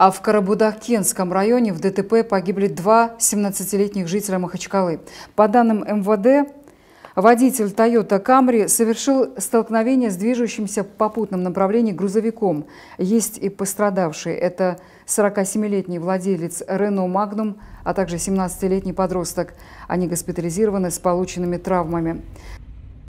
А в Карабудахкенском районе в ДТП погибли два 17-летних жителя Махачкалы. По данным МВД, Водитель Toyota Camry совершил столкновение с движущимся в попутном направлении грузовиком. Есть и пострадавшие. Это 47-летний владелец Renault Magnum, а также 17-летний подросток. Они госпитализированы с полученными травмами.